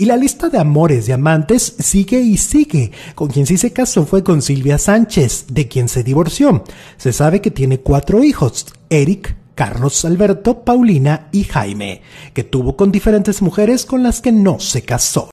Y la lista de amores y amantes sigue y sigue. Con quien sí se casó fue con Silvia Sánchez, de quien se divorció. Se sabe que tiene cuatro hijos, Eric, Carlos Alberto, Paulina y Jaime, que tuvo con diferentes mujeres con las que no se casó.